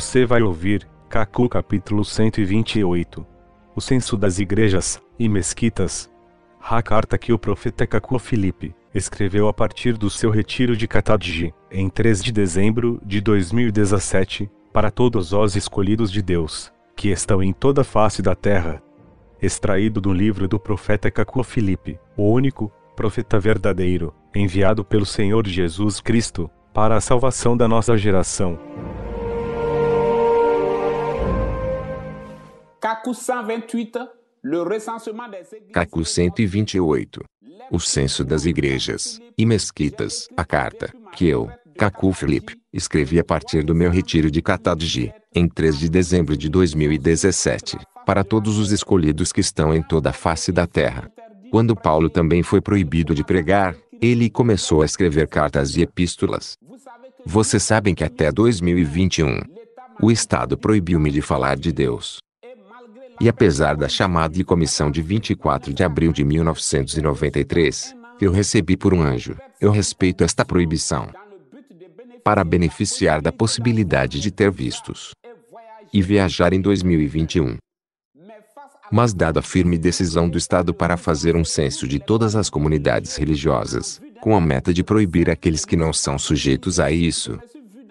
Você vai ouvir, Cacu capítulo 128. O censo das igrejas e mesquitas. A carta que o profeta Cacu Felipe escreveu a partir do seu retiro de Katadji, em 3 de dezembro de 2017, para todos os escolhidos de Deus, que estão em toda a face da terra. Extraído do livro do profeta Cacu Felipe, o único profeta verdadeiro, enviado pelo Senhor Jesus Cristo, para a salvação da nossa geração. CACU 128, le recensement des 128. O censo das igrejas e mesquitas. A carta que eu, Cacu Felipe, escrevi a partir do meu retiro de Catadji, em 3 de dezembro de 2017, para todos os escolhidos que estão em toda a face da terra. Quando Paulo também foi proibido de pregar, ele começou a escrever cartas e epístolas. Vocês sabem que até 2021, o Estado proibiu-me de falar de Deus. E apesar da chamada de comissão de 24 de abril de 1993, eu recebi por um anjo, eu respeito esta proibição para beneficiar da possibilidade de ter vistos e viajar em 2021. Mas, dada a firme decisão do Estado para fazer um censo de todas as comunidades religiosas, com a meta de proibir aqueles que não são sujeitos a isso,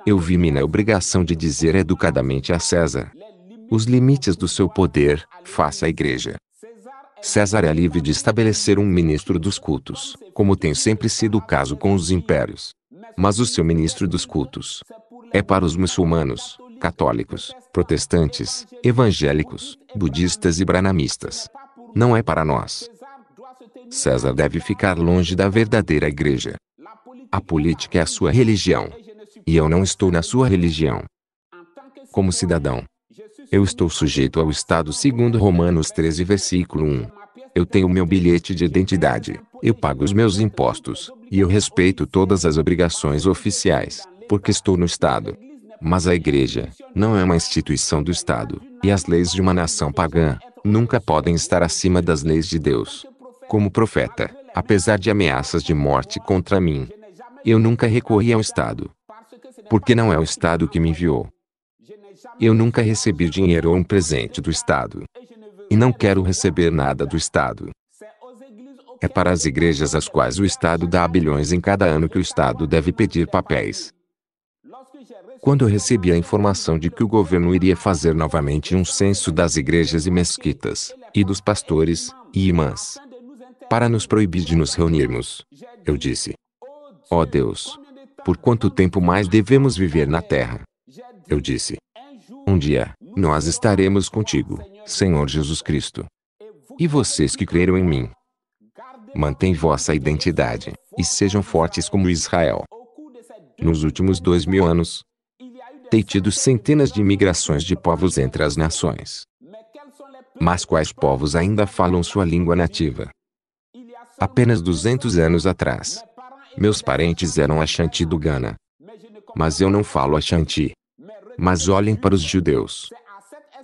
eu vi-me na obrigação de dizer educadamente a César: os limites do seu poder, faça a Igreja. César é livre de estabelecer um ministro dos cultos, como tem sempre sido o caso com os impérios. Mas o seu ministro dos cultos é para os muçulmanos, católicos, protestantes, evangélicos, budistas e branamistas. Não é para nós. César deve ficar longe da verdadeira igreja. A política é a sua religião. E eu não estou na sua religião. Como cidadão, eu estou sujeito ao Estado segundo Romanos 13, versículo 1. Eu tenho meu bilhete de identidade, eu pago os meus impostos, e eu respeito todas as obrigações oficiais, porque estou no Estado. Mas a Igreja não é uma instituição do Estado, e as leis de uma nação pagã nunca podem estar acima das leis de Deus. Como profeta, apesar de ameaças de morte contra mim, eu nunca recorri ao Estado, porque não é o Estado que me enviou, eu nunca recebi dinheiro ou um presente do Estado. E não quero receber nada do Estado. É para as igrejas às quais o Estado dá bilhões em cada ano que o Estado deve pedir papéis. Quando eu recebi a informação de que o governo iria fazer novamente um censo das igrejas e mesquitas, e dos pastores e imãs para nos proibir de nos reunirmos, eu disse: Ó oh Deus, por quanto tempo mais devemos viver na terra? Eu disse: um dia, nós estaremos contigo, Senhor Jesus Cristo. E vocês que creram em mim, mantém vossa identidade, e sejam fortes como Israel. Nos últimos dois mil anos, tem tido centenas de migrações de povos entre as nações. Mas quais povos ainda falam sua língua nativa? Apenas 200 anos atrás, meus parentes eram Ashanti do Ghana. Mas eu não falo Ashanti. Mas olhem para os judeus.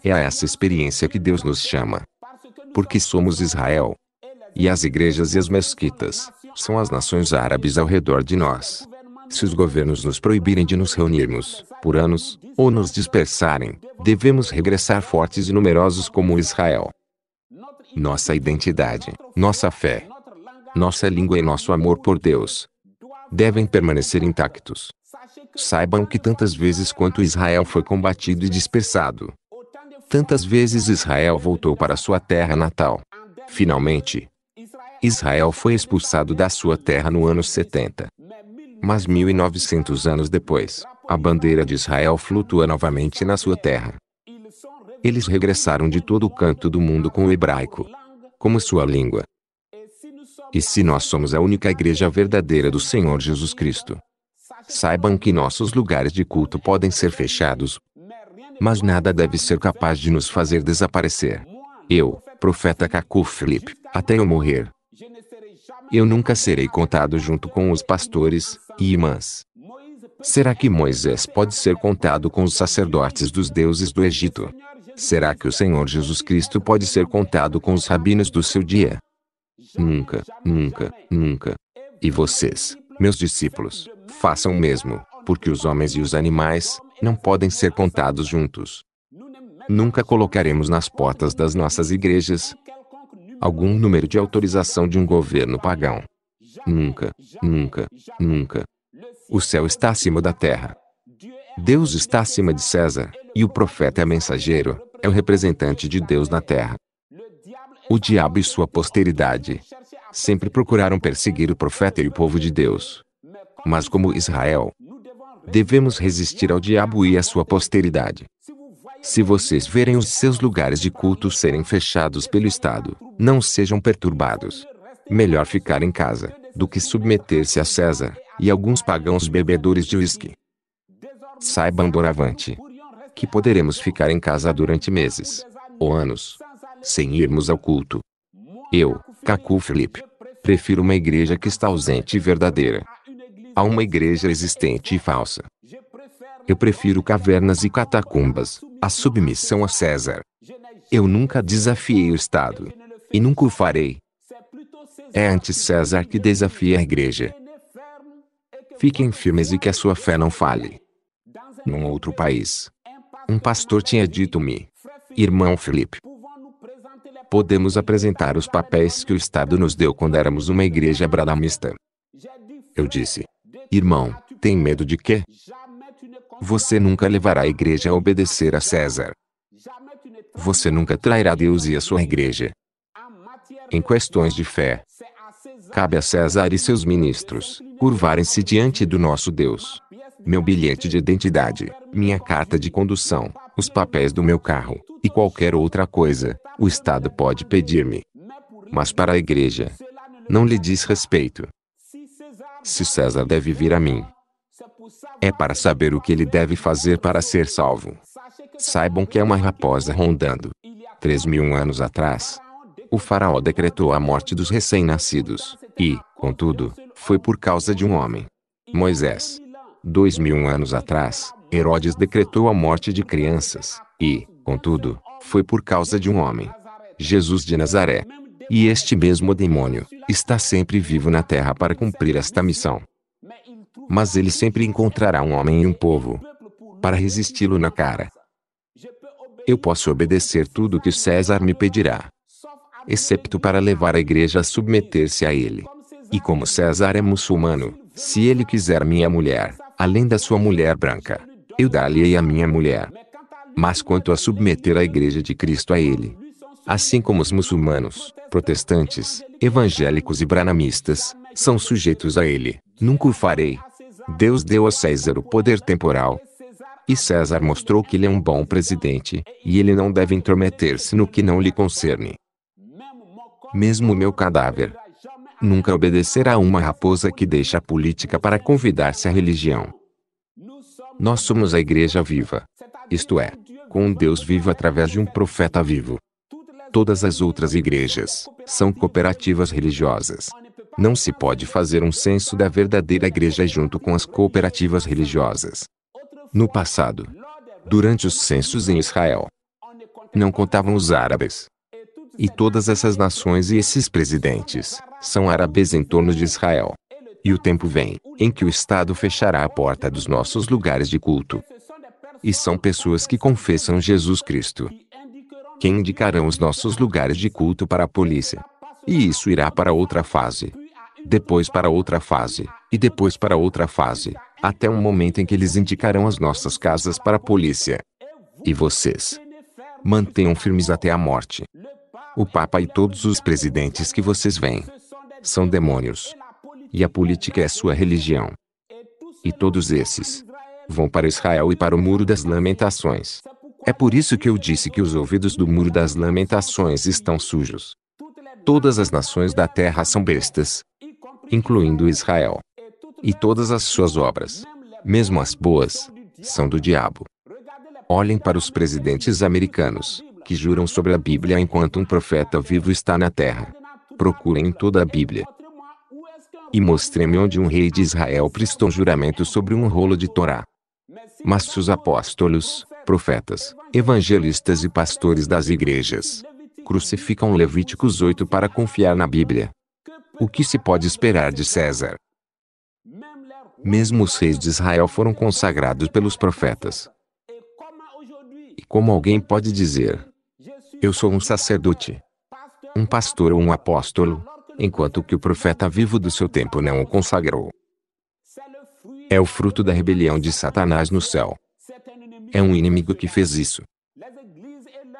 É a essa experiência que Deus nos chama. Porque somos Israel. E as igrejas e as mesquitas são as nações árabes ao redor de nós. Se os governos nos proibirem de nos reunirmos, por anos, ou nos dispersarem, devemos regressar fortes e numerosos como Israel. Nossa identidade, nossa fé, nossa língua e nosso amor por Deus devem permanecer intactos. Saibam que tantas vezes quanto Israel foi combatido e dispersado, tantas vezes Israel voltou para sua terra natal. Finalmente, Israel foi expulsado da sua terra no ano 70. Mas 1900 anos depois, a bandeira de Israel flutua novamente na sua terra. Eles regressaram de todo o canto do mundo com o hebraico como sua língua. E se nós somos a única igreja verdadeira do Senhor Jesus Cristo, Saibam que nossos lugares de culto podem ser fechados, mas nada deve ser capaz de nos fazer desaparecer. Eu, profeta Cacu Felipe, até eu morrer, eu nunca serei contado junto com os pastores e imãs. Será que Moisés pode ser contado com os sacerdotes dos deuses do Egito? Será que o Senhor Jesus Cristo pode ser contado com os rabinos do seu dia? Nunca, nunca, nunca. E vocês, meus discípulos, façam o mesmo, porque os homens e os animais não podem ser contados juntos. Nunca colocaremos nas portas das nossas igrejas algum número de autorização de um governo pagão. Nunca, nunca, nunca. O céu está acima da terra. Deus está acima de César, e o profeta é mensageiro, é o representante de Deus na terra. O diabo e sua posteridade sempre procuraram perseguir o profeta e o povo de Deus. Mas, como Israel, devemos resistir ao diabo e à sua posteridade. Se vocês verem os seus lugares de culto serem fechados pelo Estado, não sejam perturbados. Melhor ficar em casa do que submeter-se a César e alguns pagãos bebedores de uísque. Saibam doravante que poderemos ficar em casa durante meses ou anos sem irmos ao culto, eu, Cacu Felipe, prefiro uma igreja que está ausente e verdadeira a uma igreja existente e falsa. Eu prefiro cavernas e catacumbas, a submissão a César. Eu nunca desafiei o Estado. E nunca o farei. É antes César que desafia a igreja. Fiquem firmes e que a sua fé não fale. Num outro país, um pastor tinha dito-me: Irmão Felipe, podemos apresentar os papéis que o Estado nos deu quando éramos uma igreja bradamista. Eu disse, irmão, tem medo de quê? Você nunca levará a igreja a obedecer a César. Você nunca trairá Deus e a sua igreja. Em questões de fé, cabe a César e seus ministros curvarem-se diante do nosso Deus. Meu bilhete de identidade, minha carta de condução, os papéis do meu carro e qualquer outra coisa o Estado pode pedir-me. Mas para a Igreja, não lhe diz respeito. Se César deve vir a mim, é para saber o que ele deve fazer para ser salvo. Saibam que é uma raposa rondando. Três mil anos atrás, o faraó decretou a morte dos recém-nascidos, e, contudo, foi por causa de um homem. Moisés. Dois mil anos atrás, Herodes decretou a morte de crianças, e, contudo, foi por causa de um homem, Jesus de Nazaré. E este mesmo demônio está sempre vivo na terra para cumprir esta missão. Mas ele sempre encontrará um homem e um povo para resisti-lo na cara. Eu posso obedecer tudo que César me pedirá, excepto para levar a igreja a submeter-se a ele. E como César é muçulmano, se ele quiser minha mulher, além da sua mulher branca, eu dar-lhe-ei a minha mulher mas quanto a submeter a Igreja de Cristo a ele. Assim como os muçulmanos, protestantes, evangélicos e branamistas, são sujeitos a ele, nunca o farei. Deus deu a César o poder temporal. E César mostrou que ele é um bom presidente, e ele não deve intrometer-se no que não lhe concerne. Mesmo meu cadáver nunca obedecerá a uma raposa que deixa a política para convidar-se à religião. Nós somos a igreja viva. Isto é, com um Deus vivo através de um profeta vivo. Todas as outras igrejas são cooperativas religiosas. Não se pode fazer um censo da verdadeira igreja junto com as cooperativas religiosas. No passado, durante os censos em Israel, não contavam os árabes. E todas essas nações e esses presidentes são árabes em torno de Israel. E o tempo vem em que o Estado fechará a porta dos nossos lugares de culto e são pessoas que confessam Jesus Cristo. Quem indicarão os nossos lugares de culto para a polícia? E isso irá para outra fase. Depois para outra fase, e depois para outra fase, até um momento em que eles indicarão as nossas casas para a polícia. E vocês? Mantenham firmes até a morte. O Papa e todos os presidentes que vocês veem são demônios. E a política é sua religião. E todos esses Vão para Israel e para o Muro das Lamentações. É por isso que eu disse que os ouvidos do Muro das Lamentações estão sujos. Todas as nações da terra são bestas, incluindo Israel. E todas as suas obras, mesmo as boas, são do diabo. Olhem para os presidentes americanos, que juram sobre a Bíblia enquanto um profeta vivo está na terra. Procurem toda a Bíblia. E mostrem-me onde um rei de Israel prestou juramento sobre um rolo de Torá mas se os apóstolos, profetas, evangelistas e pastores das igrejas crucificam Levíticos 8 para confiar na Bíblia, o que se pode esperar de César? Mesmo os reis de Israel foram consagrados pelos profetas. E como alguém pode dizer: Eu sou um sacerdote, um pastor ou um apóstolo, enquanto que o profeta vivo do seu tempo não o consagrou? É o fruto da rebelião de Satanás no céu. É um inimigo que fez isso.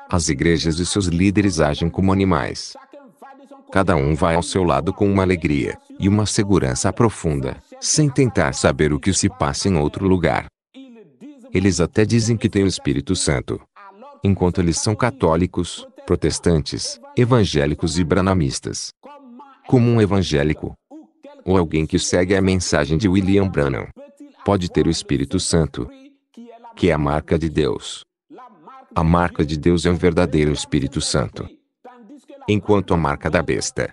As igrejas e seus líderes agem como animais. Cada um vai ao seu lado com uma alegria e uma segurança profunda, sem tentar saber o que se passa em outro lugar. Eles até dizem que têm o Espírito Santo. Enquanto eles são católicos, protestantes, evangélicos e branamistas. Como um evangélico, ou alguém que segue a mensagem de William Branham, pode ter o Espírito Santo, que é a marca de Deus. A marca de Deus é um verdadeiro Espírito Santo, enquanto a marca da besta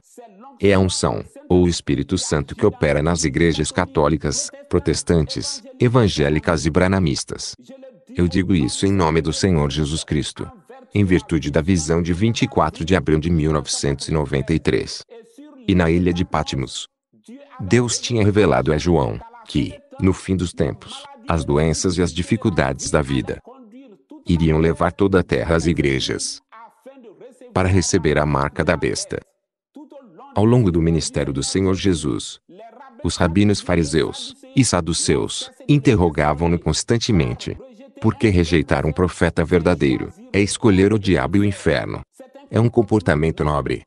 é a unção, ou o Espírito Santo que opera nas igrejas católicas, protestantes, evangélicas e branamistas. Eu digo isso em nome do Senhor Jesus Cristo, em virtude da visão de 24 de abril de 1993 e na ilha de Patmos, Deus tinha revelado a João que, no fim dos tempos, as doenças e as dificuldades da vida iriam levar toda a terra às igrejas para receber a marca da besta. Ao longo do ministério do Senhor Jesus, os rabinos fariseus e saduceus interrogavam-no constantemente. Porque rejeitar um profeta verdadeiro é escolher o diabo e o inferno. É um comportamento nobre.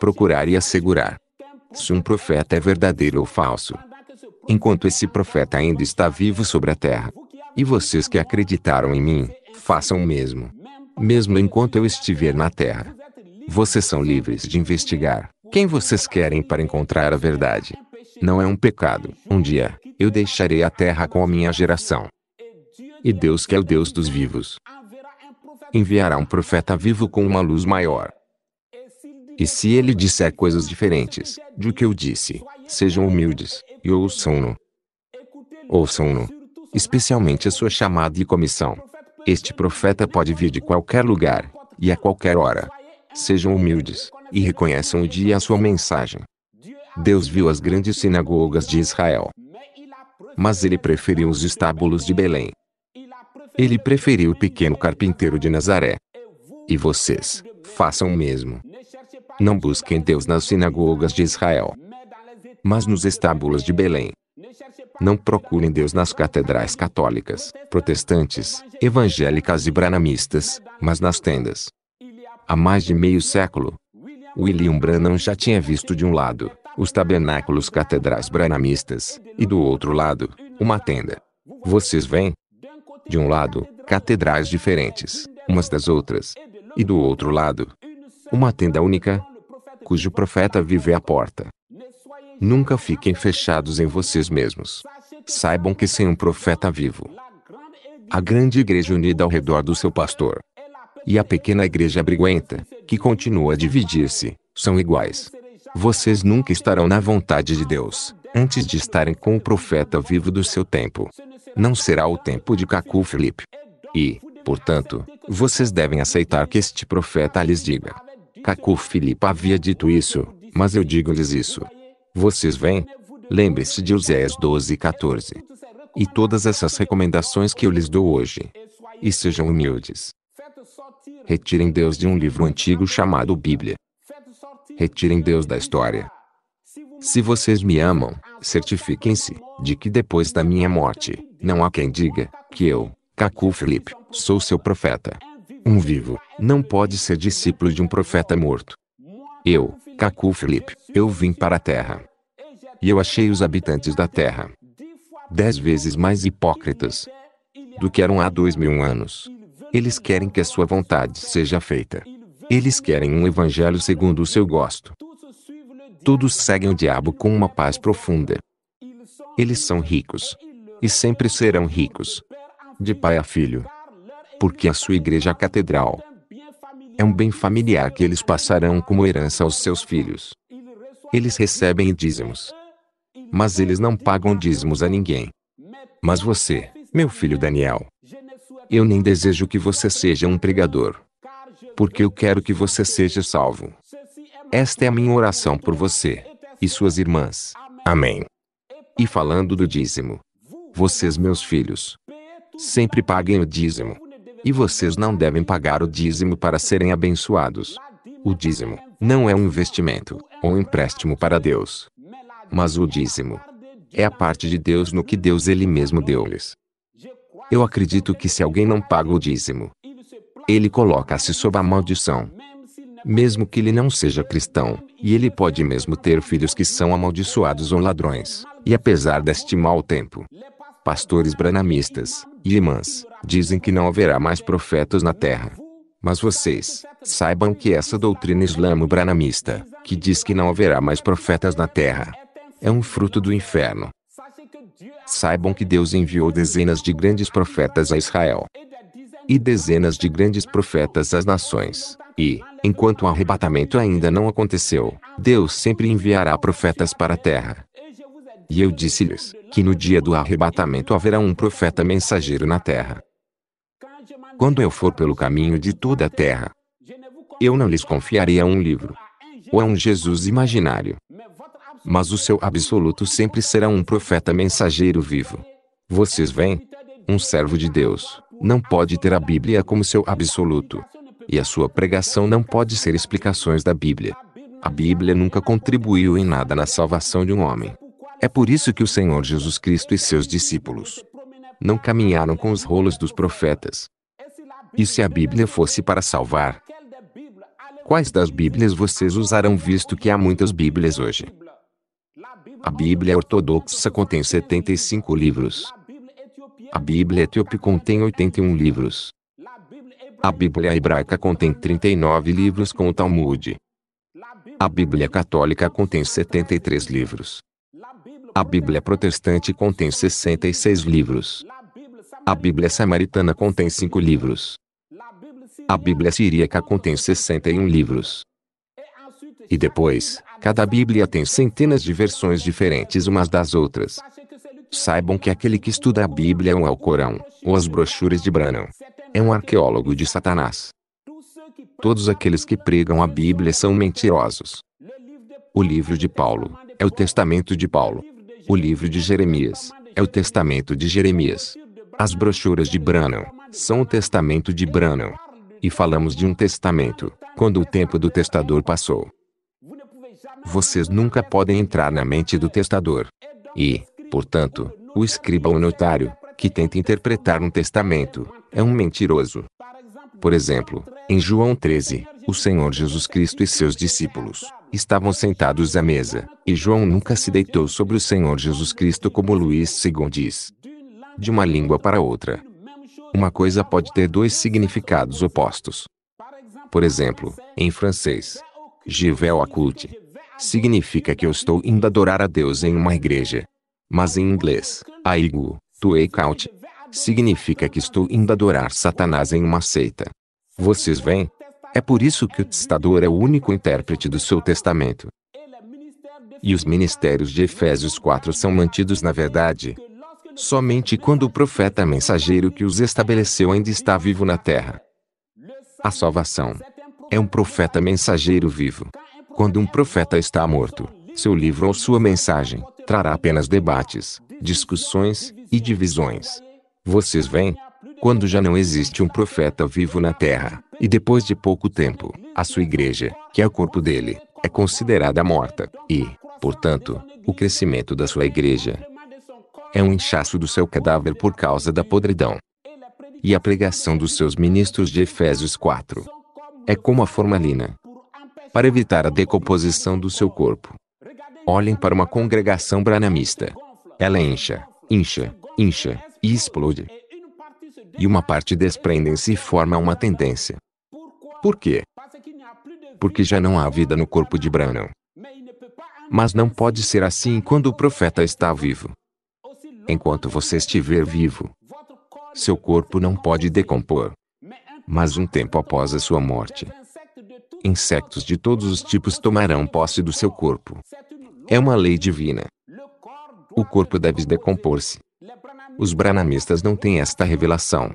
Procurar e assegurar se um profeta é verdadeiro ou falso. Enquanto esse profeta ainda está vivo sobre a terra. E vocês que acreditaram em mim, façam o mesmo. Mesmo enquanto eu estiver na terra. Vocês são livres de investigar quem vocês querem para encontrar a verdade. Não é um pecado. Um dia, eu deixarei a terra com a minha geração. E Deus, que é o Deus dos vivos, enviará um profeta vivo com uma luz maior. E se ele disser coisas diferentes do que eu disse, sejam humildes e ouçam-no. Ouçam-no. Especialmente a sua chamada e comissão. Este profeta pode vir de qualquer lugar e a qualquer hora. Sejam humildes e reconheçam o dia e a sua mensagem. Deus viu as grandes sinagogas de Israel, mas ele preferiu os estábulos de Belém. Ele preferiu o pequeno carpinteiro de Nazaré. E vocês, façam o mesmo. Não busquem Deus nas sinagogas de Israel, mas nos estábulos de Belém. Não procurem Deus nas catedrais católicas, protestantes, evangélicas e branamistas, mas nas tendas. Há mais de meio século, William Branham já tinha visto de um lado os tabernáculos catedrais branamistas e do outro lado, uma tenda. Vocês veem? De um lado, catedrais diferentes, umas das outras, e do outro lado, uma tenda única, cujo profeta vive à porta. Nunca fiquem fechados em vocês mesmos. Saibam que sem um profeta vivo, a grande igreja unida ao redor do seu pastor e a pequena igreja briguenta, que continua a dividir-se, são iguais. Vocês nunca estarão na vontade de Deus, antes de estarem com o profeta vivo do seu tempo. Não será o tempo de Cacu Felipe. E, portanto, vocês devem aceitar que este profeta lhes diga. Cacu Filipe havia dito isso, mas eu digo-lhes isso. Vocês vêm? Lembre-se de Oséias 12 e 14. E todas essas recomendações que eu lhes dou hoje. E sejam humildes. Retirem Deus de um livro antigo chamado Bíblia. Retirem Deus da história. Se vocês me amam, certifiquem-se de que depois da minha morte, não há quem diga que eu, Cacu Felipe, sou seu profeta. Um vivo não pode ser discípulo de um profeta morto. Eu, Cacu Felipe, eu vim para a terra. E eu achei os habitantes da terra dez vezes mais hipócritas do que eram há dois mil anos. Eles querem que a sua vontade seja feita. Eles querem um evangelho segundo o seu gosto. Todos seguem o diabo com uma paz profunda. Eles são ricos. E sempre serão ricos. De pai a filho, porque a sua igreja catedral é um bem familiar que eles passarão como herança aos seus filhos. Eles recebem dízimos, mas eles não pagam dízimos a ninguém. Mas você, meu filho Daniel, eu nem desejo que você seja um pregador, porque eu quero que você seja salvo. Esta é a minha oração por você e suas irmãs. Amém. E falando do dízimo, vocês, meus filhos, sempre paguem o dízimo. E vocês não devem pagar o dízimo para serem abençoados. O dízimo não é um investimento ou um empréstimo para Deus. Mas o dízimo é a parte de Deus no que Deus Ele mesmo deu-lhes. Eu acredito que se alguém não paga o dízimo, ele coloca-se sob a maldição. Mesmo que ele não seja cristão, e ele pode mesmo ter filhos que são amaldiçoados ou ladrões, e apesar deste mau tempo, pastores branamistas, e irmãs, dizem que não haverá mais profetas na terra. Mas vocês, saibam que essa doutrina islamo-branamista, que diz que não haverá mais profetas na terra, é um fruto do inferno. Saibam que Deus enviou dezenas de grandes profetas a Israel e dezenas de grandes profetas às nações, e, enquanto o arrebatamento ainda não aconteceu, Deus sempre enviará profetas para a terra. E eu disse-lhes: que no dia do arrebatamento haverá um profeta mensageiro na terra. Quando eu for pelo caminho de toda a terra, eu não lhes confiarei a um livro ou a um Jesus imaginário, mas o seu absoluto sempre será um profeta mensageiro vivo. Vocês veem? Um servo de Deus não pode ter a Bíblia como seu absoluto, e a sua pregação não pode ser explicações da Bíblia. A Bíblia nunca contribuiu em nada na salvação de um homem. É por isso que o Senhor Jesus Cristo e seus discípulos não caminharam com os rolos dos profetas. E se a Bíblia fosse para salvar, quais das Bíblias vocês usarão, visto que há muitas Bíblias hoje? A Bíblia ortodoxa contém 75 livros. A Bíblia etíope contém 81 livros. A Bíblia hebraica contém 39 livros com o Talmud. A Bíblia católica contém 73 livros. A Bíblia protestante contém 66 livros. A Bíblia samaritana contém 5 livros. A Bíblia siríaca contém 61 livros. E depois, cada Bíblia tem centenas de versões diferentes umas das outras. Saibam que aquele que estuda a Bíblia ou é ao Corão, ou as brochuras de Branham, é um arqueólogo de Satanás. Todos aqueles que pregam a Bíblia são mentirosos. O livro de Paulo é o testamento de Paulo. O livro de Jeremias é o testamento de Jeremias. As brochuras de Branham são o testamento de Branham. E falamos de um testamento quando o tempo do testador passou. Vocês nunca podem entrar na mente do testador. E, portanto, o escriba ou notário que tenta interpretar um testamento é um mentiroso. Por exemplo, em João 13, o Senhor Jesus Cristo e seus discípulos estavam sentados à mesa, e João nunca se deitou sobre o Senhor Jesus Cristo como Luís II diz. De uma língua para outra. Uma coisa pode ter dois significados opostos. Por exemplo, em francês, je vais culte significa que eu estou indo adorar a Deus em uma igreja. Mas em inglês, aigu, tuei é cult, significa que estou indo adorar Satanás em uma seita. Vocês veem? É por isso que o testador é o único intérprete do seu testamento. É e os ministérios de Efésios 4 são mantidos na verdade somente quando o profeta mensageiro que os estabeleceu ainda está vivo na terra. A salvação é um profeta mensageiro vivo. Quando um profeta está morto, seu livro ou sua mensagem trará apenas debates, discussões e divisões. Vocês veem? quando já não existe um profeta vivo na terra, e depois de pouco tempo, a sua igreja, que é o corpo dele, é considerada morta, e, portanto, o crescimento da sua igreja é um inchaço do seu cadáver por causa da podridão. E a pregação dos seus ministros de Efésios 4 é como a formalina para evitar a decomposição do seu corpo. Olhem para uma congregação branamista. Ela incha, incha, incha e explode e uma parte desprendem-se e forma uma tendência. Por quê? Porque já não há vida no corpo de Branham. Mas não pode ser assim quando o profeta está vivo. Enquanto você estiver vivo, seu corpo não pode decompor. Mas um tempo após a sua morte, insectos de todos os tipos tomarão posse do seu corpo. É uma lei divina. O corpo deve decompor-se. Os branamistas não têm esta revelação.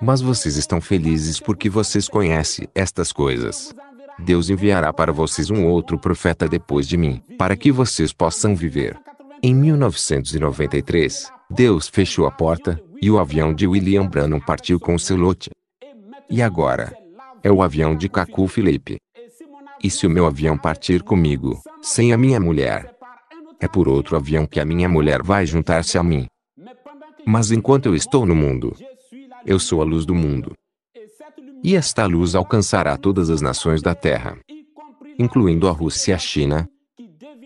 Mas vocês estão felizes porque vocês conhecem estas coisas. Deus enviará para vocês um outro profeta depois de mim, para que vocês possam viver. Em 1993, Deus fechou a porta e o avião de William Branham partiu com seu lote. E agora? É o avião de Cacu Felipe. E se o meu avião partir comigo, sem a minha mulher? É por outro avião que a minha mulher vai juntar-se a mim. Mas enquanto eu estou no mundo, eu sou a luz do mundo. E esta luz alcançará todas as nações da terra, incluindo a Rússia e a China,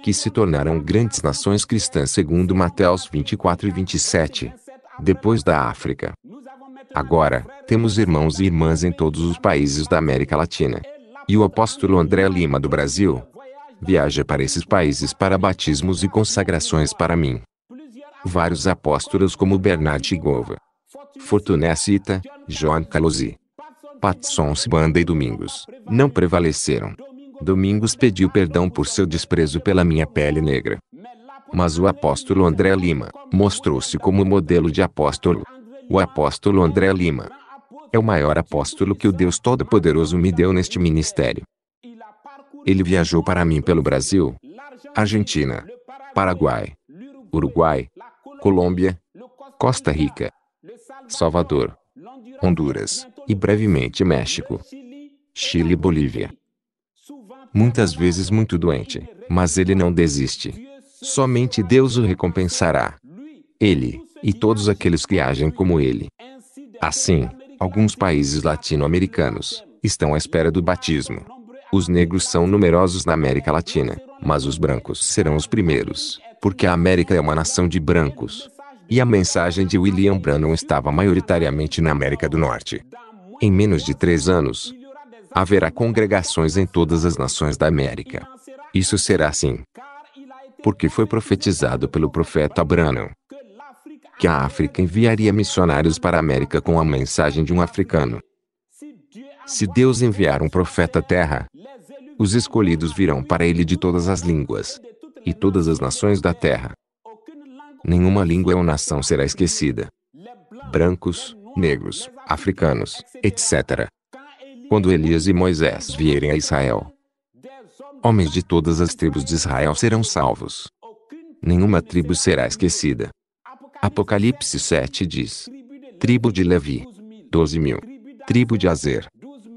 que se tornarão grandes nações cristãs, segundo Mateus 24 e 27, depois da África. Agora, temos irmãos e irmãs em todos os países da América Latina. E o apóstolo André Lima do Brasil viaja para esses países para batismos e consagrações para mim. Vários apóstolos como Bernard Gova, Fortuné Cita, John Calosi, Patson Banda e Domingos, não prevaleceram. Domingos pediu perdão por seu desprezo pela minha pele negra. Mas o apóstolo André Lima mostrou-se como modelo de apóstolo. O apóstolo André Lima é o maior apóstolo que o Deus Todo-Poderoso me deu neste ministério. Ele viajou para mim pelo Brasil, Argentina, Paraguai, Uruguai, Colômbia, Costa Rica, Salvador, Honduras e brevemente México, Chile e Bolívia. Muitas vezes muito doente, mas ele não desiste. Somente Deus o recompensará. Ele e todos aqueles que agem como ele. Assim, alguns países latino-americanos estão à espera do batismo. Os negros são numerosos na América Latina, mas os brancos serão os primeiros porque a América é uma nação de brancos. E a mensagem de William Branham estava maioritariamente na América do Norte. Em menos de três anos, haverá congregações em todas as nações da América. Isso será assim, porque foi profetizado pelo profeta Branham que a África enviaria missionários para a América com a mensagem de um africano. Se Deus enviar um profeta à terra, os escolhidos virão para ele de todas as línguas e todas as nações da terra. Nenhuma língua ou nação será esquecida. Brancos, negros, africanos, etc. Quando Elias e Moisés vierem a Israel, homens de todas as tribos de Israel serão salvos. Nenhuma tribo será esquecida. Apocalipse 7 diz: Tribo de Levi, 12 mil. Tribo de Azer,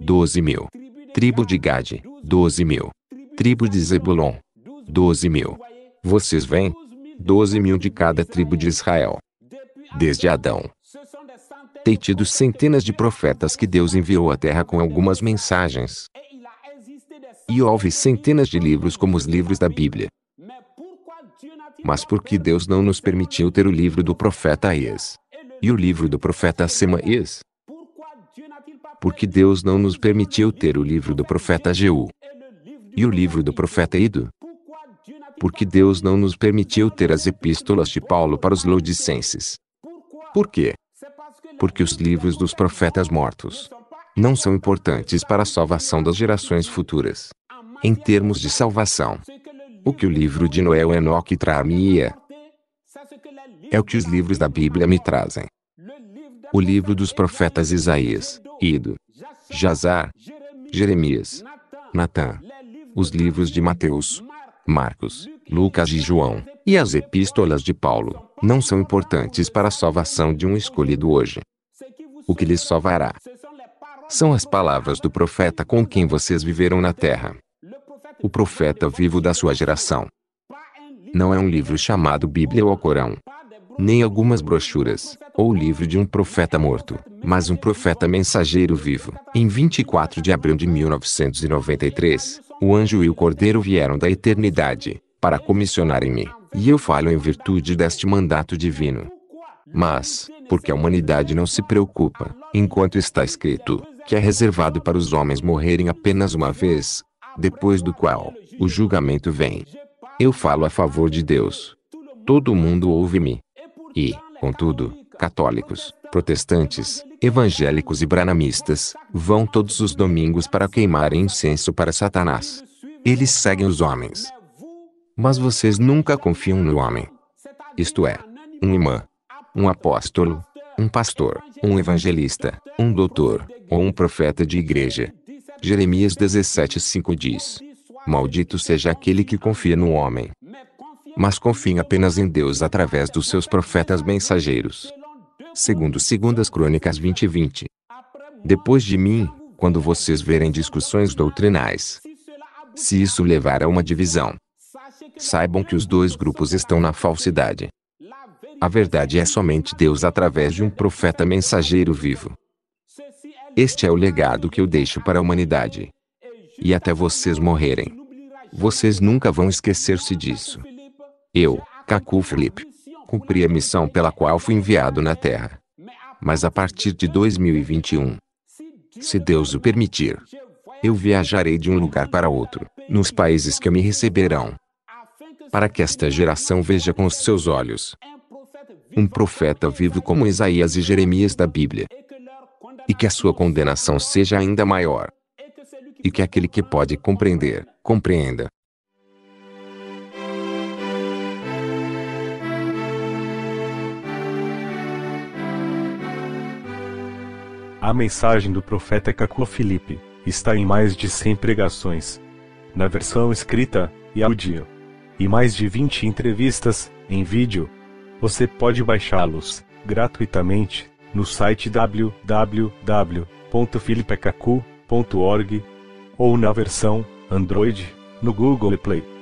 12 mil. Tribo de Gade, 12 mil. Tribo de Zebulon, doze mil. Vocês veem? Doze mil de cada tribo de Israel. Desde Adão. Tem tido centenas de profetas que Deus enviou à terra com algumas mensagens. E houve centenas de livros como os livros da Bíblia. Mas por que Deus não nos permitiu ter o livro do profeta Aes? E o livro do profeta Semaes? que Deus não nos permitiu ter o livro do profeta Jeú? E o livro do profeta Ido? porque Deus não nos permitiu ter as epístolas de Paulo para os Laodicenses. Por quê? Porque os livros dos profetas mortos não são importantes para a salvação das gerações futuras. Em termos de salvação, o que o livro de Noé ou Enoque tramia é o que os livros da Bíblia me trazem. O livro dos profetas Isaías, Ido, Jazar, Jeremias, Natã, os livros de Mateus, Marcos, Lucas e João, e as epístolas de Paulo, não são importantes para a salvação de um escolhido hoje. O que lhes salvará são as palavras do profeta com quem vocês viveram na terra. O profeta vivo da sua geração. Não é um livro chamado Bíblia ou Corão, nem algumas brochuras, ou livro de um profeta morto, mas um profeta mensageiro vivo. Em 24 de abril de 1993, o anjo e o cordeiro vieram da eternidade para comissionar em mim, e eu falo em virtude deste mandato divino. Mas, porque a humanidade não se preocupa, enquanto está escrito, que é reservado para os homens morrerem apenas uma vez, depois do qual o julgamento vem. Eu falo a favor de Deus. Todo mundo ouve-me, e, contudo, católicos, protestantes, evangélicos e branamistas, vão todos os domingos para queimar incenso para Satanás. Eles seguem os homens. Mas vocês nunca confiam no homem. Isto é, um imã, um apóstolo, um pastor, um evangelista, um doutor, ou um profeta de igreja. Jeremias 17,5 diz: Maldito seja aquele que confia no homem, mas confiem apenas em Deus através dos seus profetas mensageiros. Segundo 2 Crônicas 20 e 20. Depois de mim, quando vocês verem discussões doutrinais, se isso levar a uma divisão, saibam que os dois grupos estão na falsidade. A verdade é somente Deus através de um profeta mensageiro vivo. Este é o legado que eu deixo para a humanidade. E até vocês morrerem, vocês nunca vão esquecer-se disso. Eu, Cacu Felipe, cumpri a missão pela qual fui enviado na Terra. Mas a partir de 2021, se Deus o permitir, eu viajarei de um lugar para outro, nos países que me receberão, para que esta geração veja com os seus olhos um profeta vivo como Isaías e Jeremias da Bíblia, e que a sua condenação seja ainda maior, e que aquele que pode compreender, compreenda. A mensagem do profeta Cacua Filipe está em mais de 100 pregações, na versão escrita e áudio, e mais de 20 entrevistas em vídeo. Você pode baixá-los gratuitamente no site www.filipecacu.org ou na versão Android no Google Play.